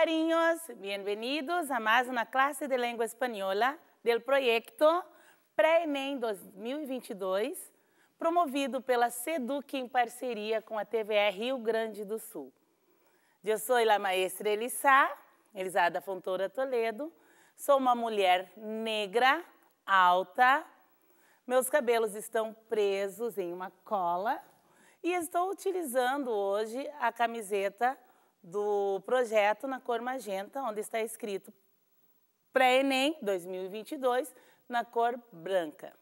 cariños, bienvenidos a mais uma classe de Língua Espanhola del proyecto pré enem 2022, promovido pela SEDUC em parceria com a TV Rio Grande do Sul. Eu sou a maestra Elisá, Elisada Fontoura Toledo, sou uma mulher negra, alta, meus cabelos estão presos em uma cola e estou utilizando hoje a camiseta do projeto na cor magenta, onde está escrito pré-ENEM 2022 na cor branca.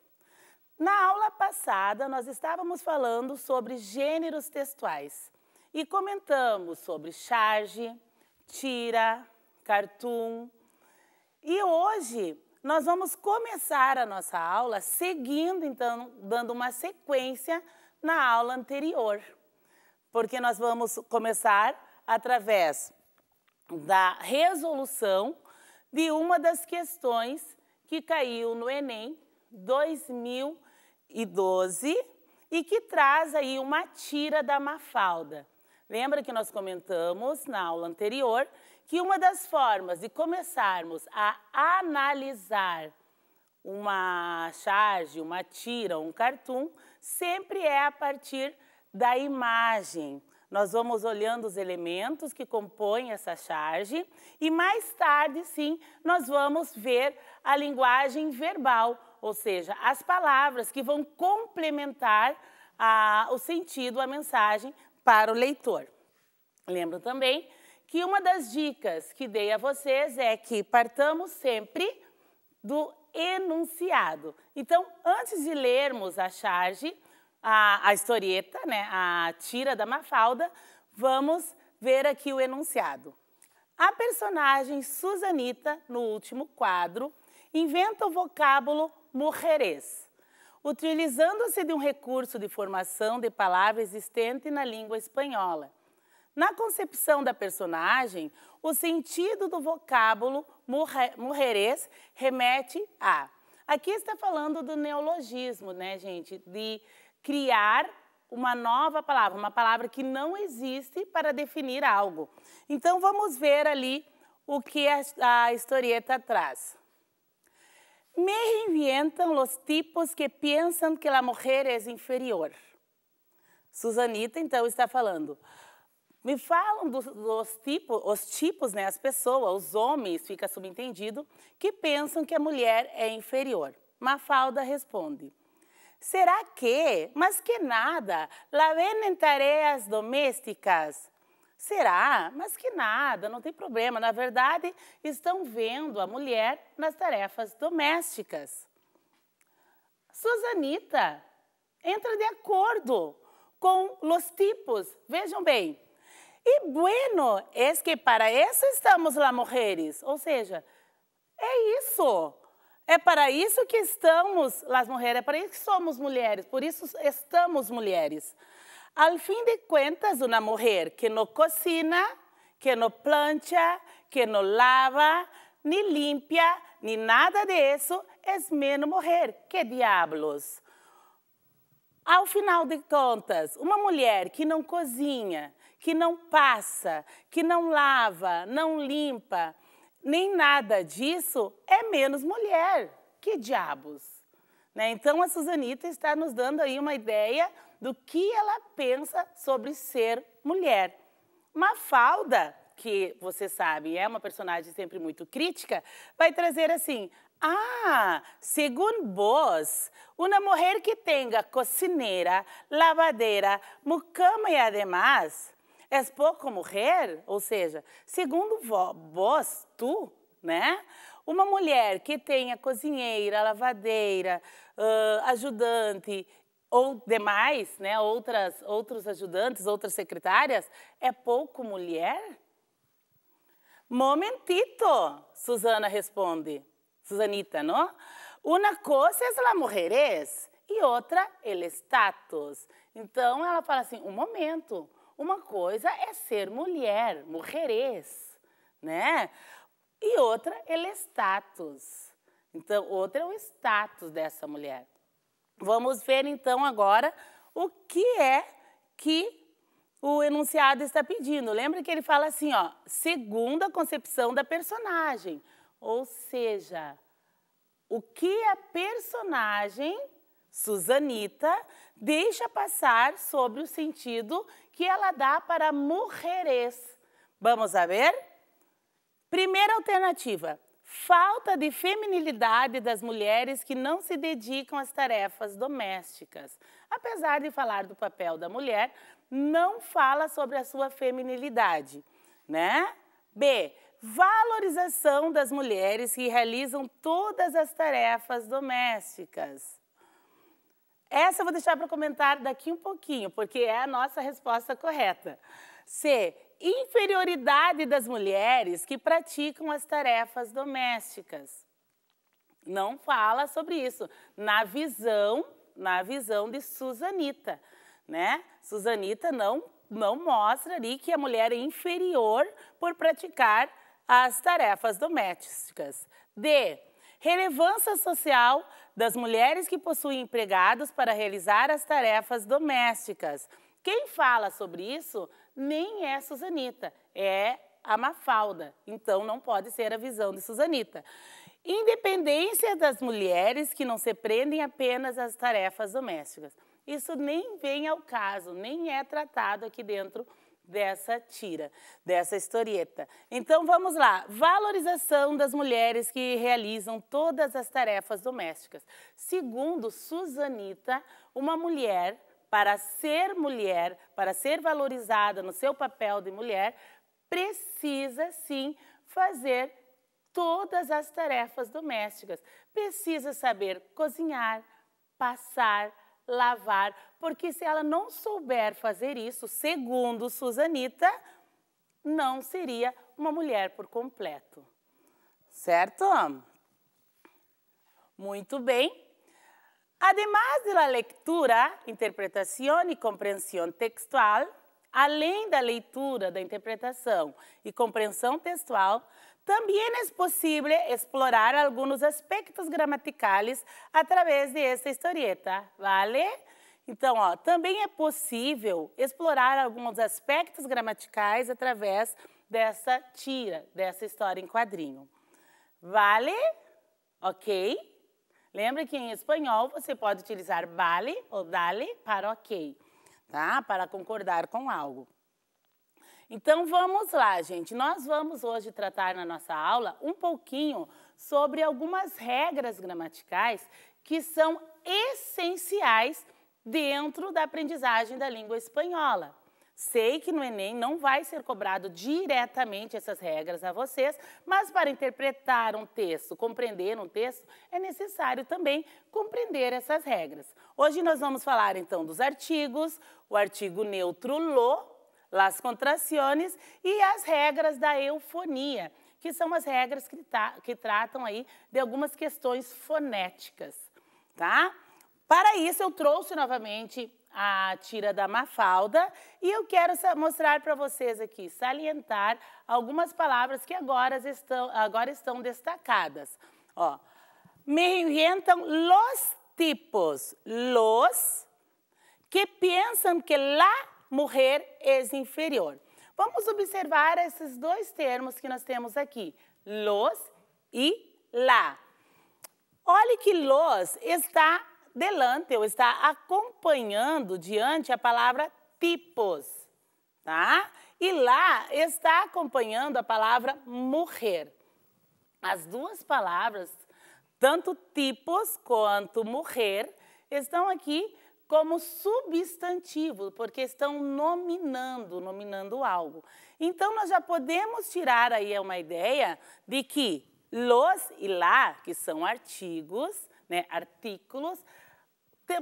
Na aula passada, nós estávamos falando sobre gêneros textuais e comentamos sobre charge, tira, cartoon. E hoje nós vamos começar a nossa aula seguindo, então, dando uma sequência na aula anterior, porque nós vamos começar através da resolução de uma das questões que caiu no Enem 2012 e que traz aí uma tira da Mafalda. Lembra que nós comentamos na aula anterior que uma das formas de começarmos a analisar uma charge, uma tira, um cartoon, sempre é a partir da imagem. Nós vamos olhando os elementos que compõem essa charge e mais tarde, sim, nós vamos ver a linguagem verbal, ou seja, as palavras que vão complementar a, o sentido, a mensagem para o leitor. Lembro também que uma das dicas que dei a vocês é que partamos sempre do enunciado. Então, antes de lermos a charge, a, a historieta, né, a tira da Mafalda, vamos ver aqui o enunciado. A personagem Susanita, no último quadro, inventa o vocábulo mujeres, utilizando-se de um recurso de formação de palavra existente na língua espanhola. Na concepção da personagem, o sentido do vocábulo mujeres remete a. Aqui está falando do neologismo, né, gente? De criar uma nova palavra, uma palavra que não existe para definir algo. Então vamos ver ali o que a, a historieta traz. Me reinventam os tipos que pensam que a mulher é inferior. Susanita então está falando. Me falam dos, dos tipos, os tipos, né, as pessoas, os homens, fica subentendido, que pensam que a mulher é inferior. Mafalda responde: Será que? Mas que nada. Lá vem em tarefas domésticas. Será? Mas que nada, não tem problema. Na verdade, estão vendo a mulher nas tarefas domésticas. Susanita entra de acordo com os tipos. Vejam bem. E bueno, é que para isso estamos lá, mulheres. Ou seja, é isso. É para isso que estamos, as mulheres, é para isso que somos mulheres, por isso estamos mulheres. Al fim de contas, uma mulher que não cocina, que não plancha, que não lava, nem limpa, nem nada disso, é menos mulher. Que diabos! Ao final de contas, uma mulher que não cozinha, que não passa, que não lava, não limpa, nem nada disso, é menos mulher. Que diabos? Né? Então, a Suzanita está nos dando aí uma ideia do que ela pensa sobre ser mulher. Mafalda, que você sabe é uma personagem sempre muito crítica, vai trazer assim: Ah, segundo vós, uma mulher que tenha cocineira, lavadeira, mucama e ademais És pouco mulher, Ou seja, segundo vós, tu, né? Uma mulher que tenha cozinheira, lavadeira, uh, ajudante ou demais, né, outras, outros ajudantes, outras secretárias, é pouco mulher? Momentito, Susana responde. Susanita, não? Uma coisa é a mulheres e outra é o status. Então ela fala assim: um momento, uma coisa é ser mulher, mujeres, né? E outra é o status. Então, outra é o status dessa mulher. Vamos ver então agora o que é que o enunciado está pedindo. Lembra que ele fala assim, ó, segundo a concepção da personagem. Ou seja, o que a personagem, Susanita, deixa passar sobre o sentido que ela dá para mulheres. Vamos a ver? Primeira alternativa: falta de feminilidade das mulheres que não se dedicam às tarefas domésticas. Apesar de falar do papel da mulher, não fala sobre a sua feminilidade, né? B. Valorização das mulheres que realizam todas as tarefas domésticas. Essa eu vou deixar para comentar daqui um pouquinho, porque é a nossa resposta correta. C. Inferioridade das mulheres que praticam as tarefas domésticas. Não fala sobre isso na visão, na visão de Suzanita, né? Suzanita não não mostra ali que a mulher é inferior por praticar as tarefas domésticas. D relevância social das mulheres que possuem empregados para realizar as tarefas domésticas. Quem fala sobre isso nem é Suzanita, é a Mafalda. Então não pode ser a visão de Suzanita. Independência das mulheres que não se prendem apenas às tarefas domésticas. Isso nem vem ao caso, nem é tratado aqui dentro dessa tira, dessa historieta. Então vamos lá, valorização das mulheres que realizam todas as tarefas domésticas. Segundo Suzanita, uma mulher para ser mulher, para ser valorizada no seu papel de mulher, precisa sim fazer todas as tarefas domésticas. Precisa saber cozinhar, passar, lavar, porque se ela não souber fazer isso, segundo Suzanita, não seria uma mulher por completo. Certo? Muito bem. Además de la lectura, interpretação e compreensão textual, além da leitura, da interpretação e compreensão textual, também é possível explorar alguns aspectos gramaticais através de esta historieta, vale? Então, ó, também é possível explorar alguns aspectos gramaticais através dessa tira, dessa história em quadrinho. Vale? Ok? Lembra que em espanhol você pode utilizar vale ou dale para ok, tá? Para concordar com algo. Então vamos lá, gente. Nós vamos hoje tratar na nossa aula um pouquinho sobre algumas regras gramaticais que são essenciais dentro da aprendizagem da língua espanhola. Sei que no Enem não vai ser cobrado diretamente essas regras a vocês, mas para interpretar um texto, compreender um texto, é necessário também compreender essas regras. Hoje nós vamos falar então dos artigos, o artigo neutro lo, las contrações e as regras da eufonia, que são as regras que, tá, que tratam aí de algumas questões fonéticas, tá? Para isso, eu trouxe novamente a tira da Mafalda e eu quero mostrar para vocês aqui, salientar algumas palavras que agora estão, agora estão destacadas. Ó, me orientam los tipos, los que pensam que lá Morrer é inferior Vamos observar esses dois termos que nós temos aqui, los e la. Olhe que los está delante, ou está acompanhando diante a palavra tipos, tá? E lá está acompanhando a palavra morrer. As duas palavras, tanto tipos quanto morrer, estão aqui como substantivo, porque estão nominando, nominando algo. Então, nós já podemos tirar aí uma ideia de que los e la, que são artigos, né, artículos,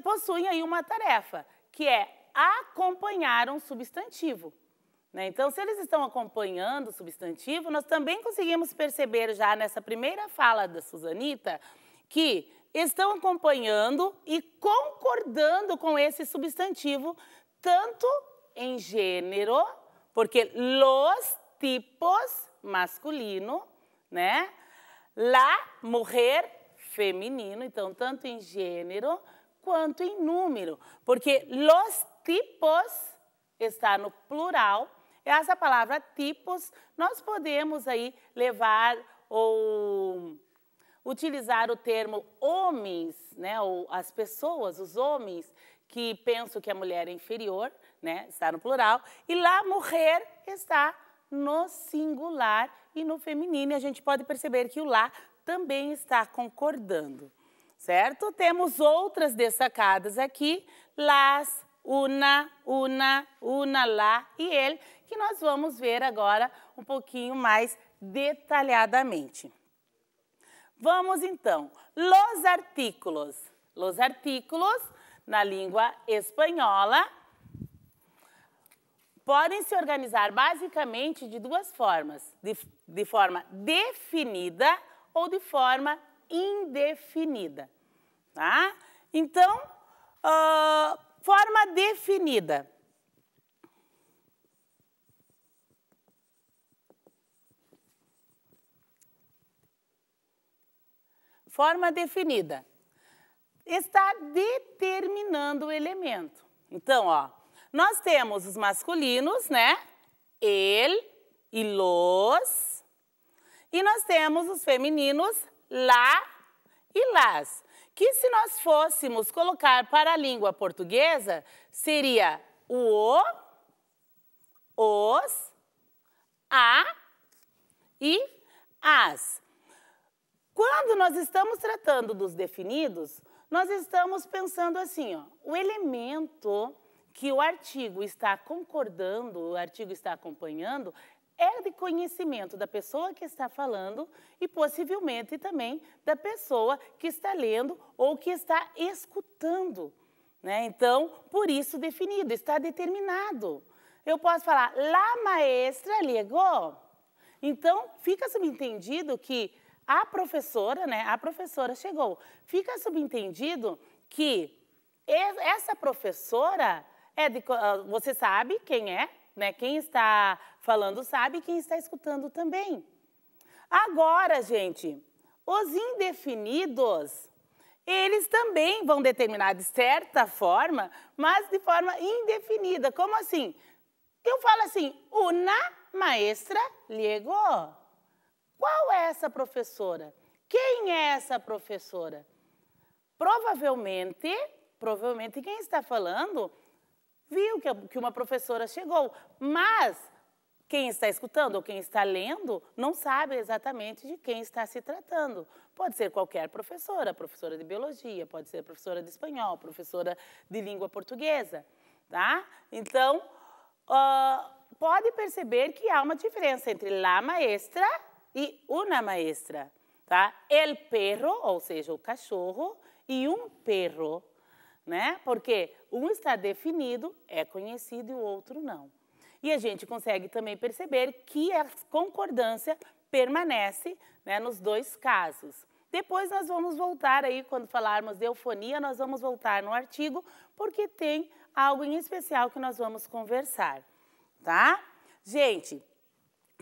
possuem aí uma tarefa, que é acompanhar um substantivo. Né? Então, se eles estão acompanhando o substantivo, nós também conseguimos perceber já nessa primeira fala da Suzanita que estão acompanhando e concordando com esse substantivo, tanto em gênero, porque los tipos masculino, né? La mulher feminino, então tanto em gênero quanto em número, porque los tipos está no plural. É essa palavra tipos nós podemos aí levar ou utilizar o termo homens, né, ou as pessoas, os homens que pensam que a mulher é inferior, né, está no plural, e lá morrer está no singular e no feminino. E a gente pode perceber que o lá também está concordando, certo? Temos outras destacadas aqui, las, una, una, una, lá e ele, que nós vamos ver agora um pouquinho mais detalhadamente. Vamos então. Los artículos. Los artículos, na língua espanhola, podem se organizar basicamente de duas formas: de, de forma definida ou de forma indefinida. Tá? Então, uh, forma definida. forma definida, está determinando o elemento. Então, ó, nós temos os masculinos, né? Ele e los. E nós temos os femininos, lá e las. Que se nós fôssemos colocar para a língua portuguesa, seria o, os, a e as. Quando nós estamos tratando dos definidos, nós estamos pensando assim, ó, o elemento que o artigo está concordando, o artigo está acompanhando, é de conhecimento da pessoa que está falando e possivelmente também da pessoa que está lendo ou que está escutando. Né? Então, por isso definido, está determinado. Eu posso falar, la maestra ligou. Então, fica subentendido que a professora, né? A professora chegou. Fica subentendido que essa professora é de, ah, você sabe quem é, né? Quem está falando sabe, quem está escutando também. Agora, gente, os indefinidos, eles também vão determinar de certa forma, mas de forma indefinida. Como assim? Eu falo assim, una maestra llegó. Qual é essa professora? Quem é essa professora? Provavelmente, provavelmente quem está falando viu que uma professora chegou, mas quem está escutando ou quem está lendo não sabe exatamente de quem está se tratando. Pode ser qualquer professora, professora de biologia, pode ser professora de espanhol, professora de língua portuguesa, tá? Então, uh, pode perceber que há uma diferença entre la maestra e uma maestra, tá? El perro, ou seja, o cachorro, e um perro, né? Porque um está definido, é conhecido e o outro não. E a gente consegue também perceber que a concordância permanece né, nos dois casos. Depois nós vamos voltar aí, quando falarmos de eufonia, nós vamos voltar no artigo, porque tem algo em especial que nós vamos conversar, tá? Gente,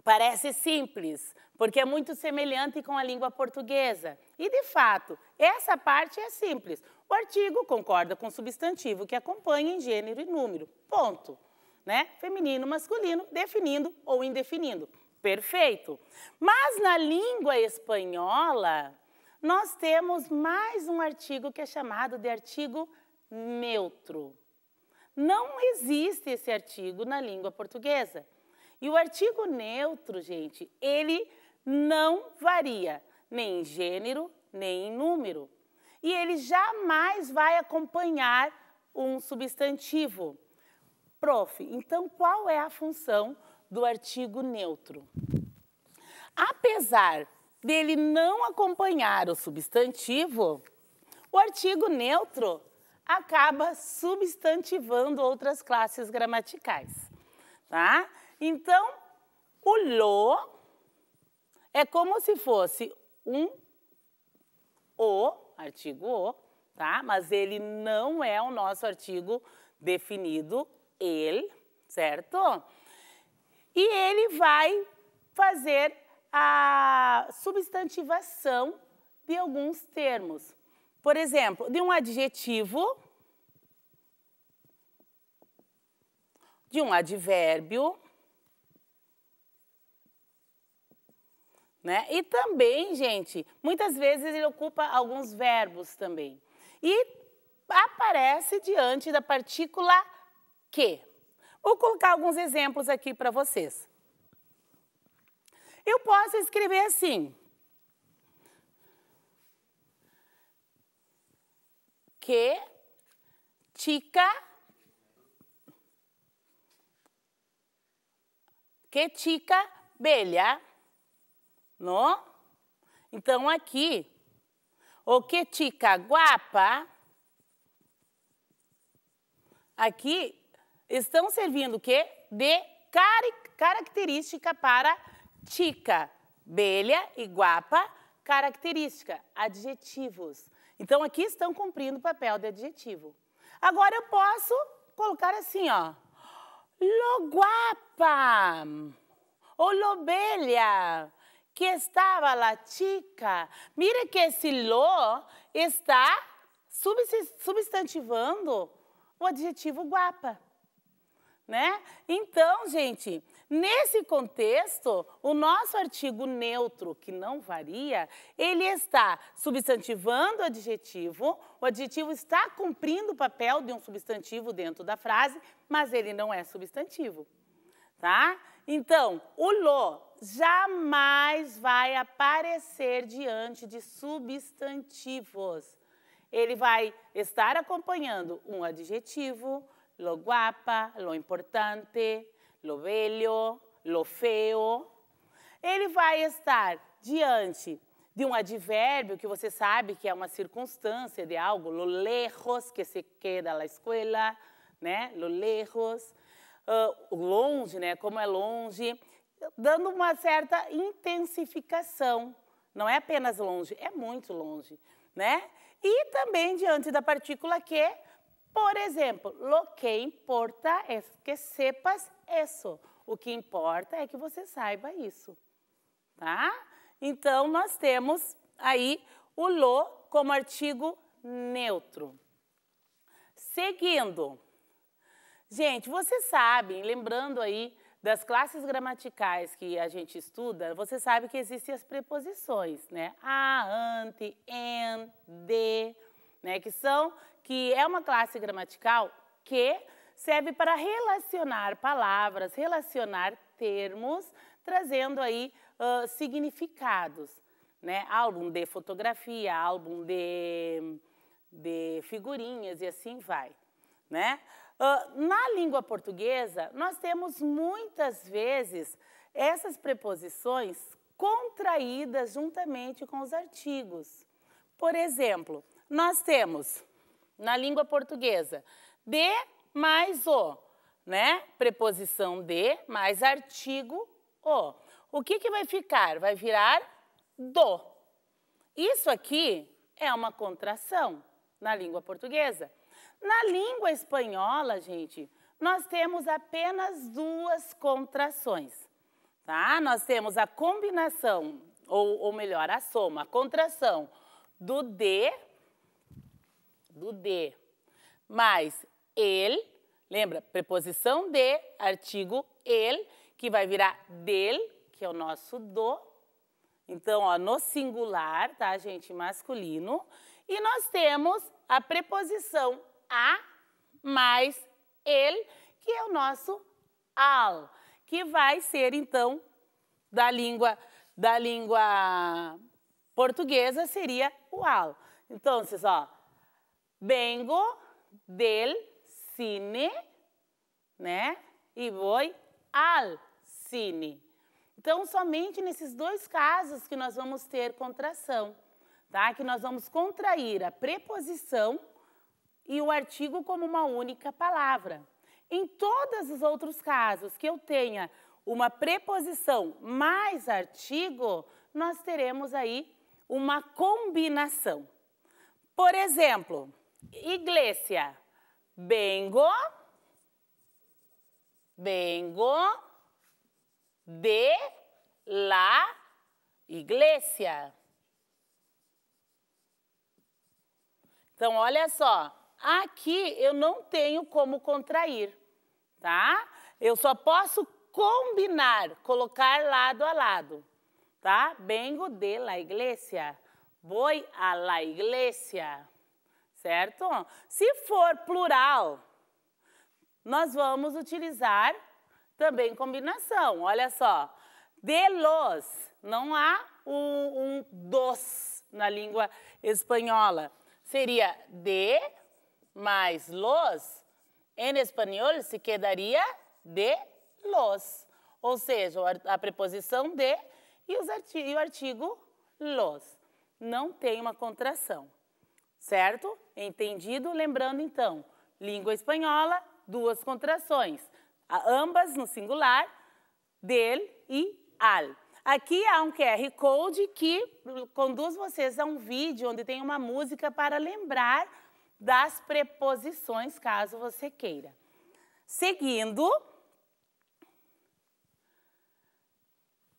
Parece simples, porque é muito semelhante com a língua portuguesa. E, de fato, essa parte é simples. O artigo concorda com o substantivo que acompanha em gênero e número. Ponto. Né? Feminino, masculino, definindo ou indefinindo. Perfeito. Mas na língua espanhola, nós temos mais um artigo que é chamado de artigo neutro. Não existe esse artigo na língua portuguesa. E o artigo neutro, gente, ele não varia nem em gênero, nem em número. E ele jamais vai acompanhar um substantivo. Prof, então qual é a função do artigo neutro? Apesar dele não acompanhar o substantivo, o artigo neutro acaba substantivando outras classes gramaticais, tá? Então, o lo é como se fosse um o, artigo o, tá? Mas ele não é o nosso artigo definido, ele, certo? E ele vai fazer a substantivação de alguns termos. Por exemplo, de um adjetivo, de um advérbio, Né? E também, gente, muitas vezes ele ocupa alguns verbos também. E aparece diante da partícula que. Vou colocar alguns exemplos aqui para vocês. Eu posso escrever assim. Que tica que tica belha não? Então, aqui, o que tica guapa, aqui estão servindo o quê? De característica para tica, belha e guapa, característica, adjetivos. Então, aqui estão cumprindo o papel de adjetivo. Agora, eu posso colocar assim, ó. Lo guapa, ou lo belha, que estava a chica. Mira que esse lo está substantivando o adjetivo guapa. Né? Então, gente, nesse contexto, o nosso artigo neutro, que não varia, ele está substantivando o adjetivo, o adjetivo está cumprindo o papel de um substantivo dentro da frase, mas ele não é substantivo, tá? Então, o lo jamais vai aparecer diante de substantivos. Ele vai estar acompanhando um adjetivo, lo guapa, lo importante, lo velho, lo feo. Ele vai estar diante de um advérbio que você sabe que é uma circunstância de algo, lo lejos, que se queda la escuela, né? Lo lejos, uh, longe, né? Como é longe dando uma certa intensificação. Não é apenas longe, é muito longe, né? E também diante da partícula que, por exemplo, lo que importa é que sepas isso. O que importa é que você saiba isso, tá? Então, nós temos aí o lo como artigo neutro. Seguindo. Gente, vocês sabem, lembrando aí das classes gramaticais que a gente estuda, você sabe que existem as preposições, né? A, ante, en, de, né? Que são, que é uma classe gramatical que serve para relacionar palavras, relacionar termos, trazendo aí uh, significados, né? Álbum de fotografia, álbum de, de figurinhas e assim vai, né? Uh, na língua portuguesa, nós temos muitas vezes essas preposições contraídas juntamente com os artigos. Por exemplo, nós temos na língua portuguesa de mais o, né? Preposição de mais artigo o. O que, que vai ficar? Vai virar do. Isso aqui é uma contração na língua portuguesa. Na língua espanhola, gente, nós temos apenas duas contrações, tá? Nós temos a combinação, ou, ou melhor, a soma, a contração do D, do D, mais ele, lembra, preposição de, artigo ele, que vai virar del, que é o nosso do. Então, ó, no singular, tá, gente, masculino. E nós temos a preposição a mais ele, que é o nosso al, que vai ser então da língua da língua portuguesa seria o al. Então, ó, vengo del cine, né? E vou al cine. Então, somente nesses dois casos que nós vamos ter contração, tá? Que nós vamos contrair a preposição e o artigo como uma única palavra. Em todos os outros casos que eu tenha uma preposição mais artigo, nós teremos aí uma combinação. Por exemplo, igreja. bengo, bengo de la igreja. Então, olha só, aqui eu não tenho como contrair, tá? Eu só posso combinar, colocar lado a lado, tá? Vengo de la iglesia, voy a la iglesia, certo? Se for plural, nós vamos utilizar também combinação. Olha só, de los, não há um, um dos na língua espanhola. Seria de mas los, em espanhol, se quedaria de los. Ou seja, a preposição de e, o artigo los. Não tem uma contração, certo? Entendido? Lembrando, então, língua espanhola, duas contrações, ambas no singular, del e al. Aqui há um QR Code que conduz vocês a um vídeo onde tem uma música para lembrar das preposições, caso você queira. Seguindo,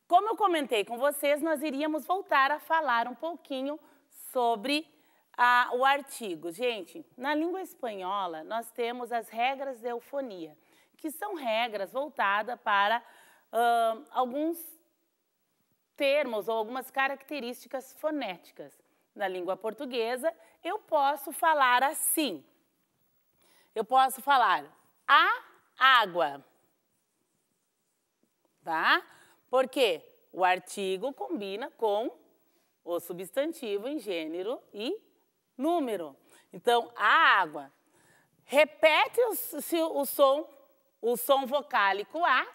como eu comentei com vocês, nós iríamos voltar a falar um pouquinho sobre ah, o artigo. Gente, na língua espanhola, nós temos as regras de eufonia, que são regras voltadas para ah, alguns termos ou algumas características fonéticas. Na língua portuguesa, eu posso falar assim. Eu posso falar a água. Tá? Porque o artigo combina com o substantivo em gênero e número. Então, a água. Repete o, o som, o som vocálico A,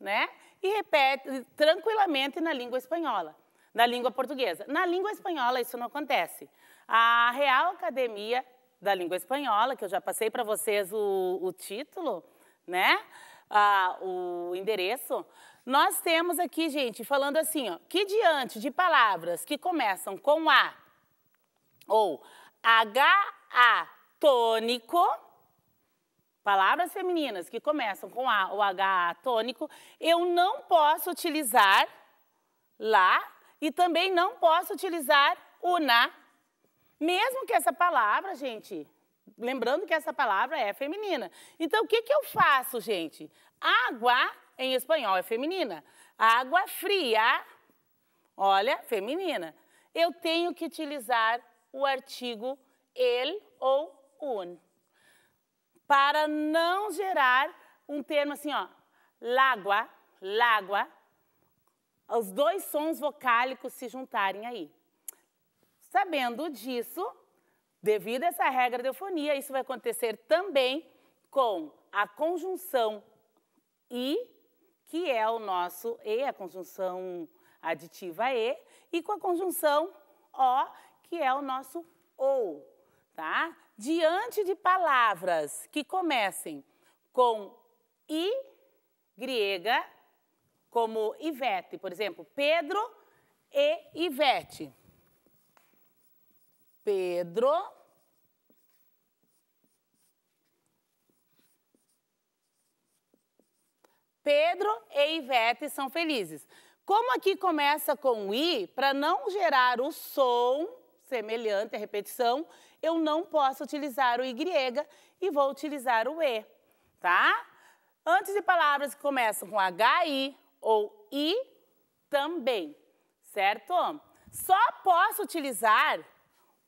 né? E repete tranquilamente na língua espanhola, na língua portuguesa. Na língua espanhola isso não acontece a Real Academia da Língua Espanhola, que eu já passei para vocês o, o, título, né? Ah, o endereço. Nós temos aqui, gente, falando assim, ó, que diante de palavras que começam com A ou h a tônico, palavras femininas que começam com A ou h a tônico, eu não posso utilizar lá e também não posso utilizar o na mesmo que essa palavra, gente, lembrando que essa palavra é feminina. Então, o que, que eu faço, gente? Água, em espanhol, é feminina. Água fria, olha, feminina. Eu tenho que utilizar o artigo el ou un para não gerar um termo assim, ó, lágua, lágua, os dois sons vocálicos se juntarem aí. Sabendo disso, devido a essa regra de eufonia, isso vai acontecer também com a conjunção i, que é o nosso e, a conjunção aditiva e, e com a conjunção o, que é o nosso ou, tá? Diante de palavras que comecem com i grega, como Ivete, por exemplo, Pedro e Ivete. Pedro. Pedro e Ivete são felizes. Como aqui começa com I, para não gerar o som semelhante à repetição, eu não posso utilizar o Y e vou utilizar o E, tá? Antes de palavras que começam com HI ou I, também, certo? Só posso utilizar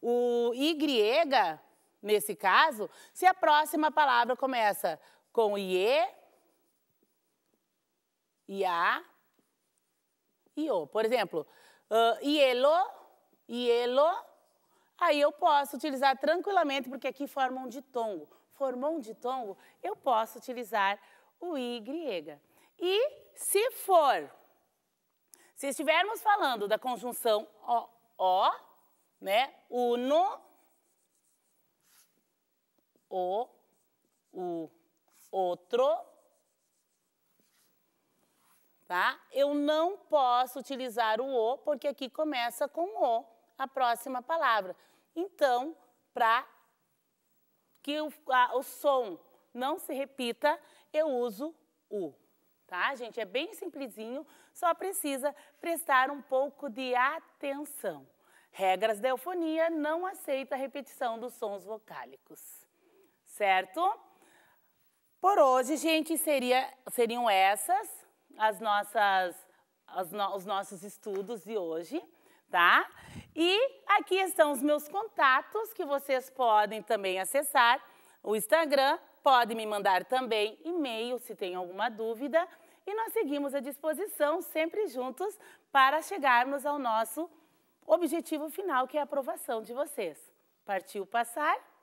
o I griega, nesse caso, se a próxima palavra começa com iê, iá, iô, Por exemplo, uh, IELO, IELO, aí eu posso utilizar tranquilamente, porque aqui forma um ditongo. Formou um ditongo, eu posso utilizar o I E se for, se estivermos falando da conjunção O, o né? Uno, o, o, outro, tá? Eu não posso utilizar o o porque aqui começa com o a próxima palavra. Então, para que o, a, o som não se repita, eu uso o. Tá, gente? É bem simplesinho, só precisa prestar um pouco de atenção. Regras da eufonia não aceita a repetição dos sons vocálicos, certo? Por hoje, gente, seria, seriam essas as nossas, as no, os nossos estudos de hoje, tá? E aqui estão os meus contatos que vocês podem também acessar. O Instagram, pode me mandar também e-mail se tem alguma dúvida. E nós seguimos à disposição, sempre juntos, para chegarmos ao nosso objetivo objetivo final, que é a aprovação de vocês. Partiu passar?